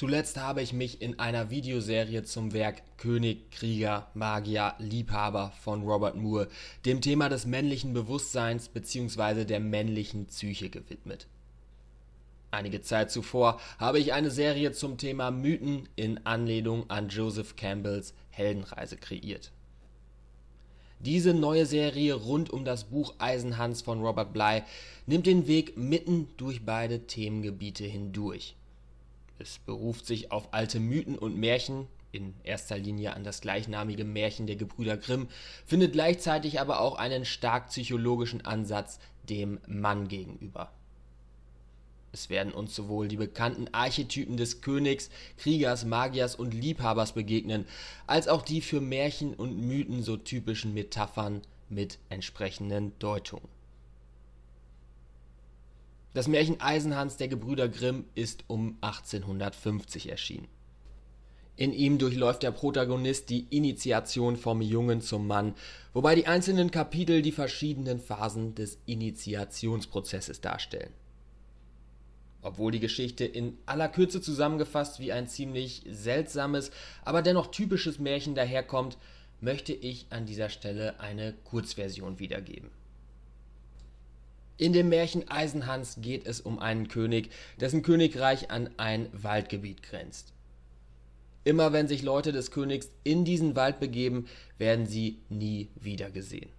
Zuletzt habe ich mich in einer Videoserie zum Werk König, Krieger, Magier, Liebhaber von Robert Moore dem Thema des männlichen Bewusstseins bzw. der männlichen Psyche gewidmet. Einige Zeit zuvor habe ich eine Serie zum Thema Mythen in Anlehnung an Joseph Campbells Heldenreise kreiert. Diese neue Serie rund um das Buch Eisenhans von Robert Bly nimmt den Weg mitten durch beide Themengebiete hindurch es beruft sich auf alte Mythen und Märchen, in erster Linie an das gleichnamige Märchen der Gebrüder Grimm, findet gleichzeitig aber auch einen stark psychologischen Ansatz dem Mann gegenüber. Es werden uns sowohl die bekannten Archetypen des Königs, Kriegers, Magiers und Liebhabers begegnen, als auch die für Märchen und Mythen so typischen Metaphern mit entsprechenden Deutungen. Das Märchen Eisenhans der Gebrüder Grimm ist um 1850 erschienen. In ihm durchläuft der Protagonist die Initiation vom Jungen zum Mann, wobei die einzelnen Kapitel die verschiedenen Phasen des Initiationsprozesses darstellen. Obwohl die Geschichte in aller Kürze zusammengefasst wie ein ziemlich seltsames, aber dennoch typisches Märchen daherkommt, möchte ich an dieser Stelle eine Kurzversion wiedergeben. In dem Märchen Eisenhans geht es um einen König, dessen Königreich an ein Waldgebiet grenzt. Immer wenn sich Leute des Königs in diesen Wald begeben, werden sie nie wieder gesehen.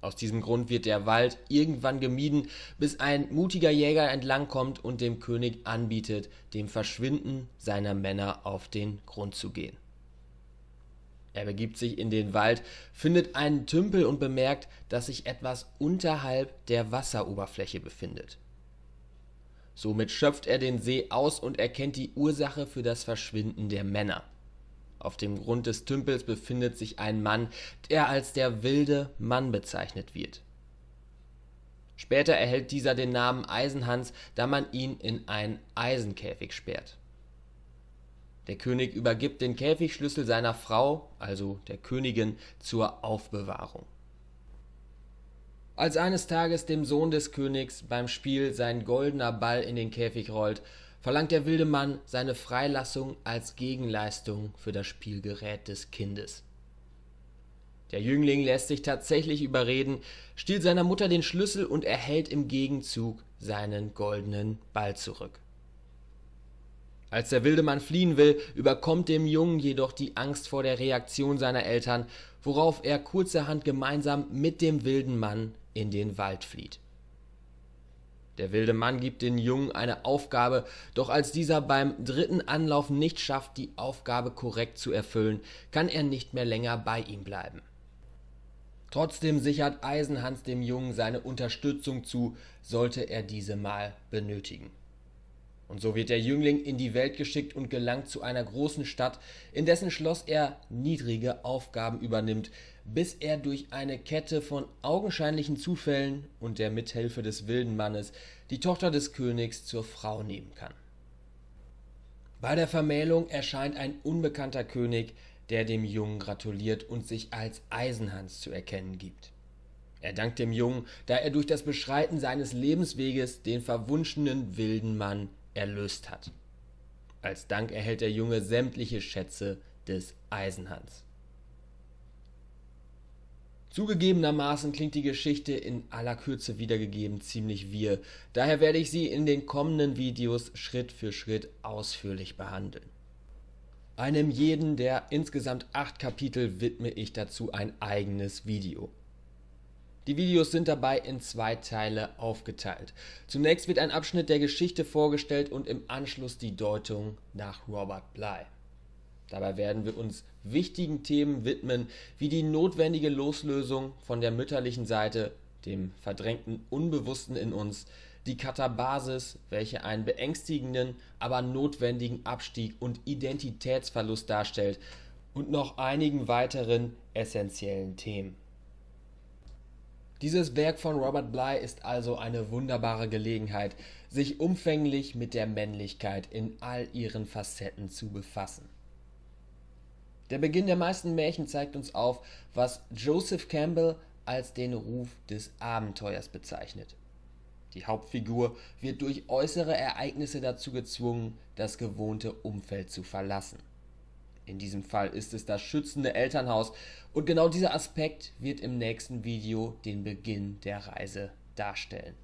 Aus diesem Grund wird der Wald irgendwann gemieden, bis ein mutiger Jäger entlangkommt und dem König anbietet, dem Verschwinden seiner Männer auf den Grund zu gehen. Er begibt sich in den Wald, findet einen Tümpel und bemerkt, dass sich etwas unterhalb der Wasseroberfläche befindet. Somit schöpft er den See aus und erkennt die Ursache für das Verschwinden der Männer. Auf dem Grund des Tümpels befindet sich ein Mann, der als der wilde Mann bezeichnet wird. Später erhält dieser den Namen Eisenhans, da man ihn in einen Eisenkäfig sperrt. Der König übergibt den Käfigschlüssel seiner Frau, also der Königin, zur Aufbewahrung. Als eines Tages dem Sohn des Königs beim Spiel sein goldener Ball in den Käfig rollt, verlangt der wilde Mann seine Freilassung als Gegenleistung für das Spielgerät des Kindes. Der Jüngling lässt sich tatsächlich überreden, stiehlt seiner Mutter den Schlüssel und erhält im Gegenzug seinen goldenen Ball zurück. Als der wilde Mann fliehen will, überkommt dem Jungen jedoch die Angst vor der Reaktion seiner Eltern, worauf er kurzerhand gemeinsam mit dem wilden Mann in den Wald flieht. Der wilde Mann gibt den Jungen eine Aufgabe, doch als dieser beim dritten Anlauf nicht schafft, die Aufgabe korrekt zu erfüllen, kann er nicht mehr länger bei ihm bleiben. Trotzdem sichert Eisenhans dem Jungen seine Unterstützung zu, sollte er diese mal benötigen. Und so wird der Jüngling in die Welt geschickt und gelangt zu einer großen Stadt, in dessen Schloss er niedrige Aufgaben übernimmt, bis er durch eine Kette von augenscheinlichen Zufällen und der Mithilfe des wilden Mannes die Tochter des Königs zur Frau nehmen kann. Bei der Vermählung erscheint ein unbekannter König, der dem Jungen gratuliert und sich als Eisenhans zu erkennen gibt. Er dankt dem Jungen, da er durch das Beschreiten seines Lebensweges den verwunschenen wilden Mann erlöst hat. Als Dank erhält der Junge sämtliche Schätze des Eisenhans. Zugegebenermaßen klingt die Geschichte in aller Kürze wiedergegeben ziemlich wir. Daher werde ich sie in den kommenden Videos Schritt für Schritt ausführlich behandeln. Einem jeden der insgesamt acht Kapitel widme ich dazu ein eigenes Video. Die Videos sind dabei in zwei Teile aufgeteilt. Zunächst wird ein Abschnitt der Geschichte vorgestellt und im Anschluss die Deutung nach Robert Bly. Dabei werden wir uns wichtigen Themen widmen, wie die notwendige Loslösung von der mütterlichen Seite, dem verdrängten Unbewussten in uns, die Katabasis, welche einen beängstigenden, aber notwendigen Abstieg und Identitätsverlust darstellt, und noch einigen weiteren essentiellen Themen. Dieses Werk von Robert Bly ist also eine wunderbare Gelegenheit, sich umfänglich mit der Männlichkeit in all ihren Facetten zu befassen. Der Beginn der meisten Märchen zeigt uns auf, was Joseph Campbell als den Ruf des Abenteuers bezeichnet. Die Hauptfigur wird durch äußere Ereignisse dazu gezwungen, das gewohnte Umfeld zu verlassen in diesem Fall ist es das schützende Elternhaus. Und genau dieser Aspekt wird im nächsten Video den Beginn der Reise darstellen.